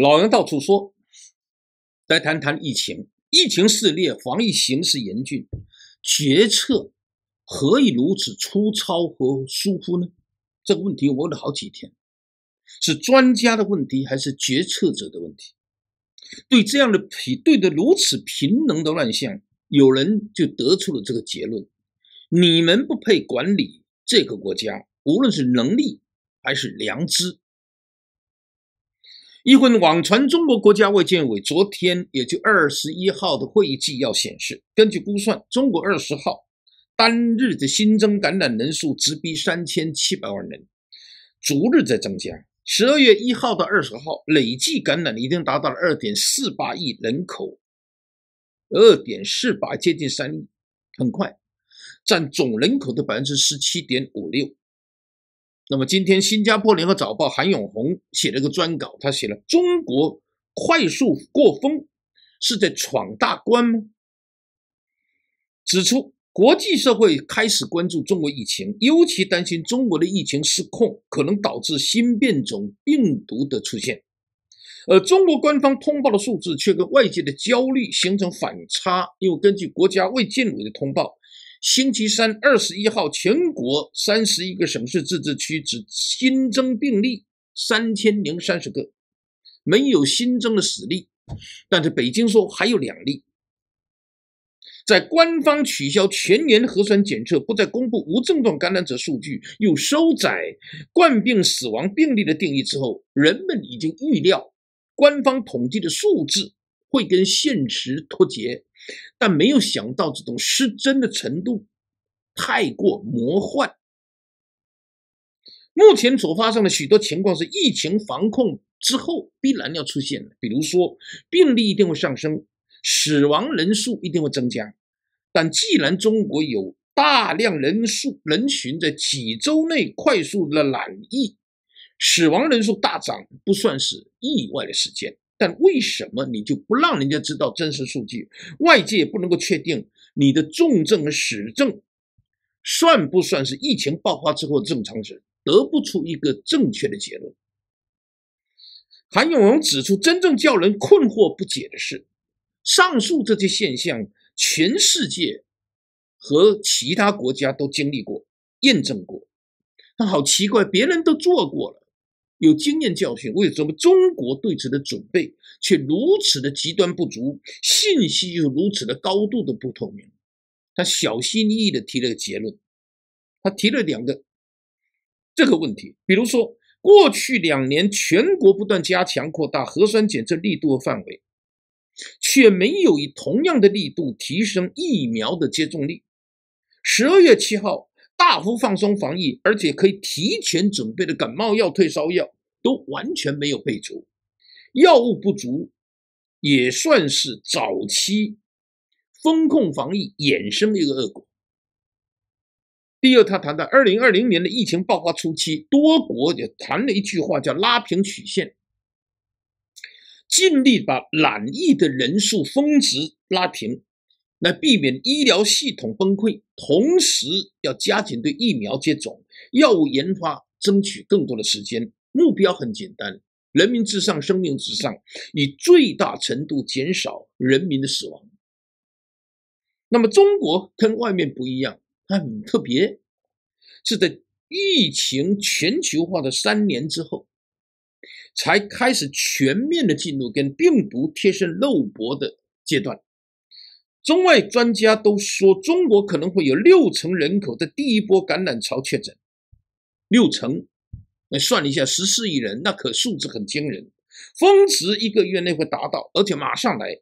老杨到处说，来谈谈疫情，疫情肆虐，防疫形势严峻，决策何以如此粗糙和疏忽呢？这个问题我问了好几天，是专家的问题还是决策者的问题？对这样的平，对的如此平能的乱象，有人就得出了这个结论：你们不配管理这个国家，无论是能力还是良知。一份网传，中国国家卫健委昨天也就二十一号的会议纪要显示，根据估算，中国二十号单日的新增感染人数直逼三千七百万人，逐日在增加。十二月一号到二十号累计感染已经达到了二点四八亿人口，二点四八接近三亿，很快占总人口的百分之十七点五六。那么今天，《新加坡联合早报》韩永红写了个专稿，他写了“中国快速过风是在闯大关吗？”指出国际社会开始关注中国疫情，尤其担心中国的疫情失控可能导致新变种病毒的出现。而中国官方通报的数字却跟外界的焦虑形成反差，因为根据国家卫健委的通报。星期三二十一号，全国三十一个省市自治区只新增病例三千零三十个，没有新增的死例。但是北京说还有两例。在官方取消全年核酸检测、不再公布无症状感染者数据、又收窄冠病死亡病例的定义之后，人们已经预料，官方统计的数字会跟现实脱节。但没有想到这种失真的程度太过魔幻。目前所发生的许多情况是疫情防控之后必然要出现的，比如说病例一定会上升，死亡人数一定会增加。但既然中国有大量人数人群在几周内快速的染疫，死亡人数大涨不算是意外的事件。但为什么你就不让人家知道真实数据？外界不能够确定你的重症和史症算不算是疫情爆发之后的正常值，得不出一个正确的结论。韩永荣指出，真正叫人困惑不解的是，上述这些现象，全世界和其他国家都经历过、验证过，但好奇怪，别人都做过了。有经验教训，为什么中国对此的准备却如此的极端不足？信息又如此的高度的不透明。他小心翼翼的提了个结论，他提了两个这个问题。比如说，过去两年全国不断加强扩大核酸检测力度和范围，却没有以同样的力度提升疫苗的接种率。十二月七号大幅放松防疫，而且可以提前准备的感冒药、退烧药。都完全没有备足，药物不足也算是早期风控防疫衍生的一个恶果。第二，他谈到二零二零年的疫情爆发初期，多国也谈了一句话，叫“拉平曲线”，尽力把染疫的人数峰值拉平，来避免医疗系统崩溃，同时要加紧对疫苗接种、药物研发，争取更多的时间。目标很简单：人民至上，生命至上，以最大程度减少人民的死亡。那么，中国跟外面不一样，它很特别，是在疫情全球化的三年之后，才开始全面的进入跟病毒贴身肉搏的阶段。中外专家都说，中国可能会有六成人口的第一波感染潮确诊，六成。你算了一下，十四亿人，那可数字很惊人。峰值一个月内会达到，而且马上来。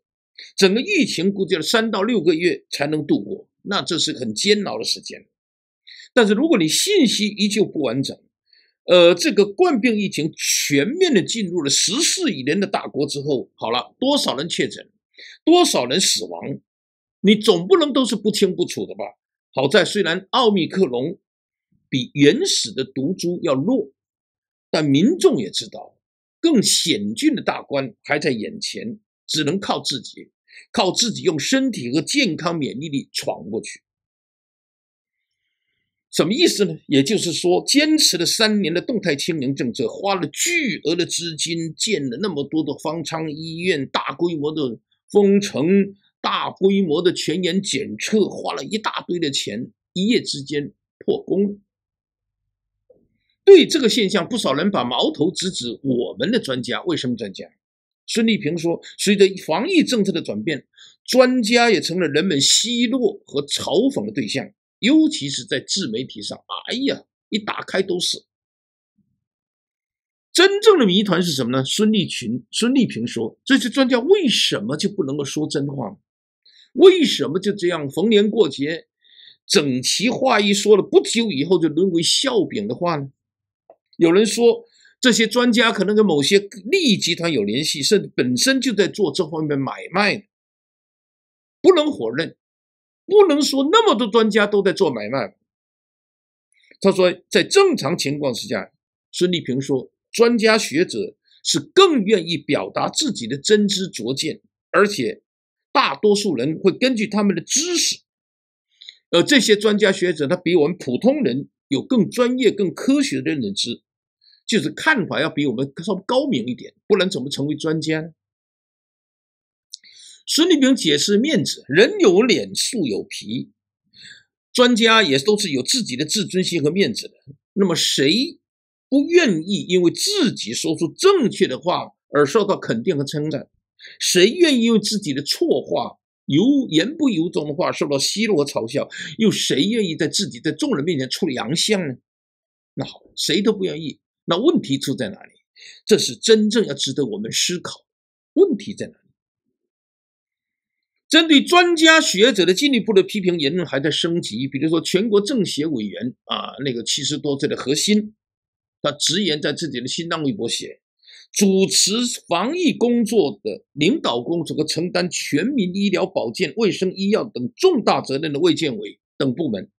整个疫情估计了三到六个月才能度过，那这是很煎熬的时间。但是如果你信息依旧不完整，呃，这个冠病疫情全面的进入了十四亿人的大国之后，好了，多少人确诊，多少人死亡，你总不能都是不清不楚的吧？好在虽然奥密克戎比原始的毒株要弱。但民众也知道，更险峻的大关还在眼前，只能靠自己，靠自己用身体和健康免疫力闯过去。什么意思呢？也就是说，坚持了三年的动态清零政策，花了巨额的资金，建了那么多的方舱医院，大规模的封城，大规模的全员检测，花了一大堆的钱，一夜之间破功了。对这个现象，不少人把矛头直指我们的专家。为什么专家？孙丽平说：“随着防疫政策的转变，专家也成了人们奚落和嘲讽的对象，尤其是在自媒体上。哎呀，一打开都是。”真正的谜团是什么呢？孙立群、孙丽平说：“这些专家为什么就不能够说真话？为什么就这样逢年过节整齐划一说了不久以后就沦为笑柄的话呢？”有人说这些专家可能跟某些利益集团有联系，甚至本身就在做这方面买卖，不能否认，不能说那么多专家都在做买卖。他说，在正常情况之下，孙立平说，专家学者是更愿意表达自己的真知灼见，而且大多数人会根据他们的知识，而这些专家学者他比我们普通人。有更专业、更科学的认知，就是看法要比我们稍微高明一点，不然怎么成为专家？孙立平解释面子，人有脸，树有皮，专家也都是有自己的自尊心和面子的。那么谁不愿意因为自己说出正确的话而受到肯定和称赞？谁愿意用自己的错话？由言不由衷的话受到奚落嘲笑，又谁愿意在自己在众人面前出洋相呢？那好，谁都不愿意。那问题出在哪里？这是真正要值得我们思考问题在哪里？针对专家学者的进一步的批评言论还在升级，比如说全国政协委员啊，那个七十多岁的何心，他直言在自己的新浪微博写。主持防疫工作的领导工作和承担全民医疗保健、卫生、医药等重大责任的卫健委等部门，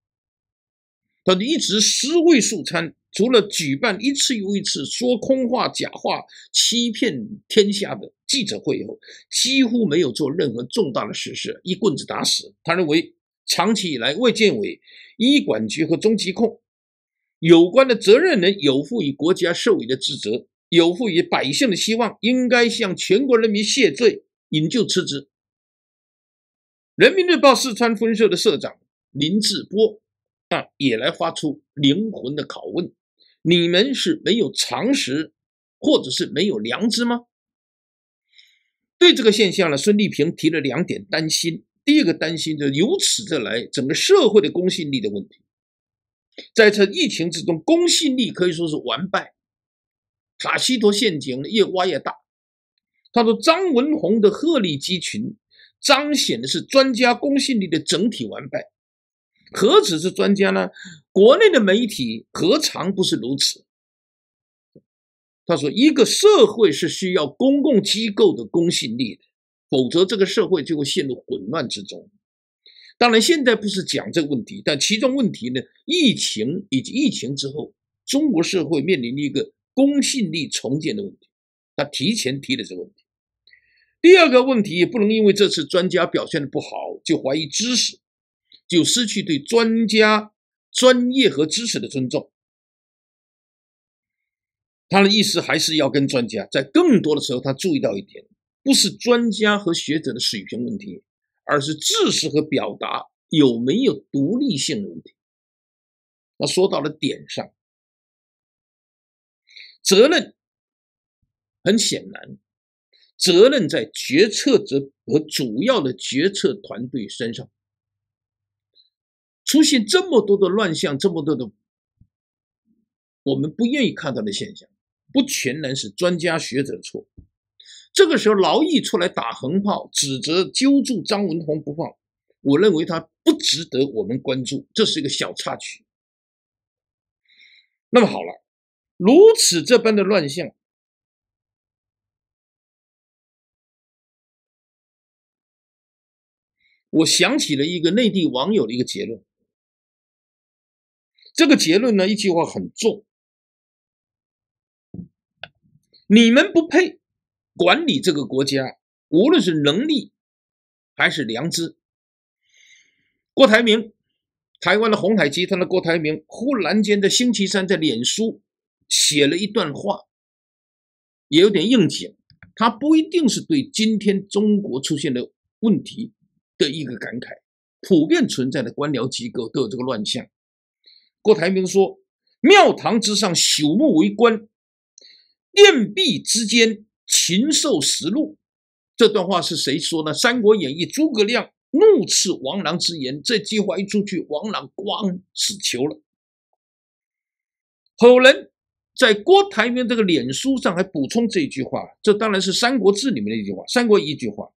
他一直尸位素餐，除了举办一次又一次说空话、假话、欺骗天下的记者会以后，几乎没有做任何重大的实事，一棍子打死。他认为，长期以来，卫健委、医管局和中疾控有关的责任人有负于国家授予的职责。有负于百姓的希望，应该向全国人民谢罪、引咎辞职。《人民日报》四川分社的社长林志波啊，也来发出灵魂的拷问：“你们是没有常识，或者是没有良知吗？”对这个现象呢，孙立平提了两点担心：第一个担心，就由此这来整个社会的公信力的问题，在这疫情之中，公信力可以说是完败。卡西陀陷阱越挖越大。他说：“张文宏的鹤立鸡群，彰显的是专家公信力的整体完败。何止是专家呢？国内的媒体何尝不是如此？”他说：“一个社会是需要公共机构的公信力的，否则这个社会就会陷入混乱之中。当然，现在不是讲这个问题，但其中问题呢？疫情以及疫情之后，中国社会面临一个。”公信力重建的问题，他提前提的这个问题。第二个问题，也不能因为这次专家表现的不好就怀疑知识，就失去对专家专业和知识的尊重。他的意思还是要跟专家，在更多的时候，他注意到一点，不是专家和学者的水平问题，而是知识和表达有没有独立性的问题。他说到了点上。责任很显然，责任在决策者和主要的决策团队身上。出现这么多的乱象，这么多的我们不愿意看到的现象，不全然是专家学者错。这个时候，劳逸出来打横炮，指责揪住张文宏不放，我认为他不值得我们关注，这是一个小插曲。那么好了。如此这般的乱象，我想起了一个内地网友的一个结论。这个结论呢，一句话很重：你们不配管理这个国家，无论是能力还是良知。郭台铭，台湾的鸿海集团的郭台铭，忽然间在星期三在脸书。写了一段话，也有点应景。他不一定是对今天中国出现的问题的一个感慨。普遍存在的官僚机构都有这个乱象。郭台铭说：“庙堂之上朽木为官，殿壁之间禽兽食禄。”这段话是谁说呢？《三国演义》，诸葛亮怒斥王朗之言。这句话一出去，王朗咣死球了。后人。在郭台铭这个脸书上还补充这一句话，这当然是《三国志》里面的一句话，《三国》一句话，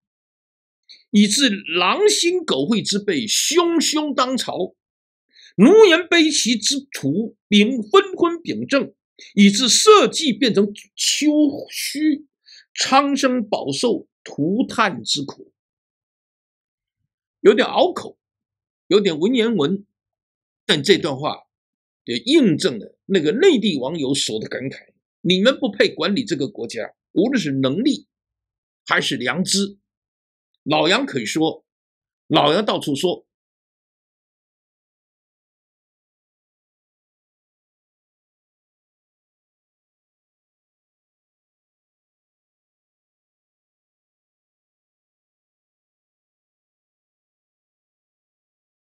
以致狼心狗肺之辈汹汹当朝，奴颜卑膝之徒秉昏昏秉政，以致社稷变成丘墟，苍生饱受涂炭之苦。有点拗口，有点文言文，但这段话也印证了。那个内地网友说的感慨：“你们不配管理这个国家，无论是能力还是良知。”老杨可以说，老杨到处说。